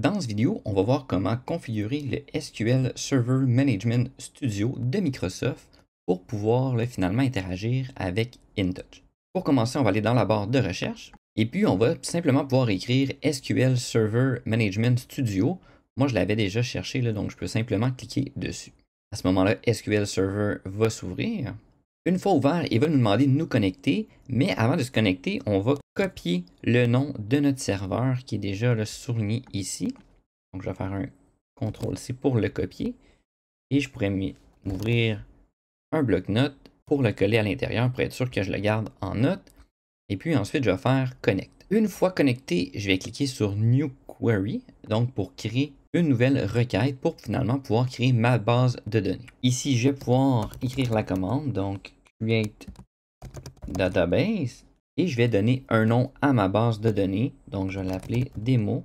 Dans cette vidéo, on va voir comment configurer le SQL Server Management Studio de Microsoft pour pouvoir finalement interagir avec InTouch. Pour commencer, on va aller dans la barre de recherche et puis on va simplement pouvoir écrire SQL Server Management Studio. Moi, je l'avais déjà cherché, là, donc je peux simplement cliquer dessus. À ce moment-là, SQL Server va s'ouvrir. Une fois ouvert, il va nous demander de nous connecter, mais avant de se connecter, on va copier le nom de notre serveur qui est déjà le souligné ici. Donc, je vais faire un CTRL-C pour le copier. Et je pourrais m'ouvrir un bloc-notes pour le coller à l'intérieur pour être sûr que je le garde en note. Et puis ensuite, je vais faire Connect. Une fois connecté, je vais cliquer sur New Query, donc pour créer une nouvelle requête pour finalement pouvoir créer ma base de données. Ici, je vais pouvoir écrire la commande, donc create database. Et je vais donner un nom à ma base de données. Donc, je vais l'appeler Demo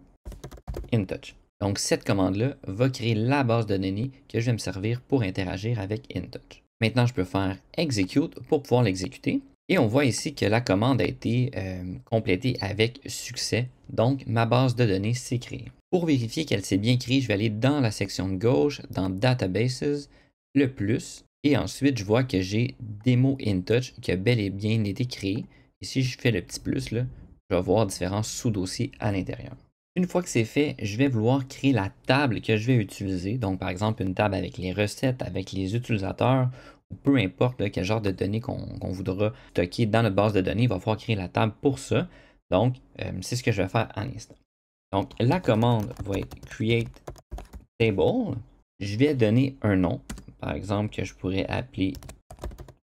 InTouch. Donc, cette commande-là va créer la base de données que je vais me servir pour interagir avec InTouch. Maintenant, je peux faire execute pour pouvoir l'exécuter. Et on voit ici que la commande a été euh, complétée avec succès. Donc, ma base de données s'est créée. Pour vérifier qu'elle s'est bien créée, je vais aller dans la section de gauche, dans Databases, le plus. Et ensuite, je vois que j'ai Demo InTouch qui a bel et bien été créé si je fais le petit plus, là, je vais voir différents sous-dossiers à l'intérieur. Une fois que c'est fait, je vais vouloir créer la table que je vais utiliser. Donc, par exemple, une table avec les recettes, avec les utilisateurs, ou peu importe quel genre de données qu'on voudra stocker dans notre base de données, il va falloir créer la table pour ça. Donc, euh, c'est ce que je vais faire à l'instant. Donc, la commande va être create table. Je vais donner un nom, par exemple, que je pourrais appeler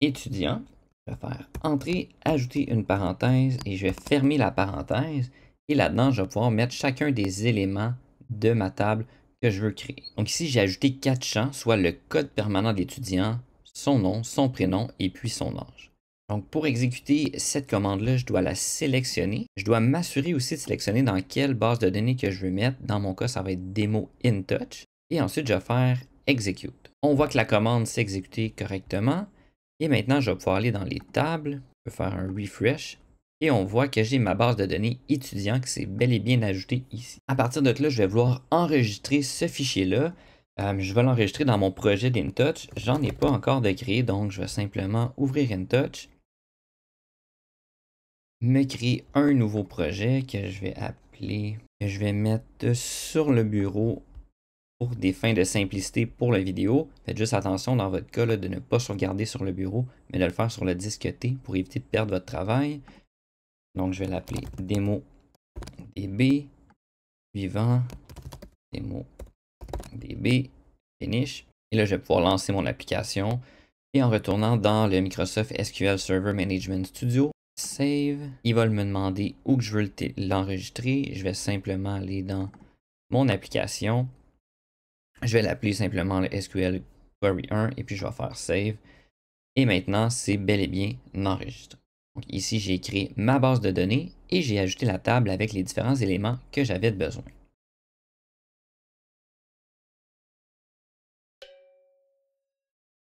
étudiant faire entrer, ajouter une parenthèse et je vais fermer la parenthèse. Et là-dedans, je vais pouvoir mettre chacun des éléments de ma table que je veux créer. Donc ici, j'ai ajouté quatre champs, soit le code permanent de l'étudiant, son nom, son prénom et puis son âge. Donc pour exécuter cette commande-là, je dois la sélectionner. Je dois m'assurer aussi de sélectionner dans quelle base de données que je veux mettre. Dans mon cas, ça va être démo InTouch. Et ensuite, je vais faire Execute. On voit que la commande s'est exécutée correctement. Et maintenant, je vais pouvoir aller dans les tables. Je peux faire un refresh. Et on voit que j'ai ma base de données étudiant qui s'est bel et bien ajoutée ici. À partir de là, je vais vouloir enregistrer ce fichier-là. Euh, je vais l'enregistrer dans mon projet d'InTouch. J'en ai pas encore de créé, donc je vais simplement ouvrir InTouch. Me créer un nouveau projet que je vais appeler, que je vais mettre sur le bureau pour des fins de simplicité pour la vidéo, faites juste attention dans votre cas de ne pas sauvegarder sur le bureau, mais de le faire sur le disque T pour éviter de perdre votre travail. Donc, je vais l'appeler démo DB, suivant, démo DB, finish. Et là, je vais pouvoir lancer mon application. Et en retournant dans le Microsoft SQL Server Management Studio, save, il va me demander où que je veux l'enregistrer. Je vais simplement aller dans mon application je vais l'appeler simplement le SQL Query 1 et puis je vais faire Save. Et maintenant, c'est bel et bien enregistré. Donc ici, j'ai créé ma base de données et j'ai ajouté la table avec les différents éléments que j'avais besoin.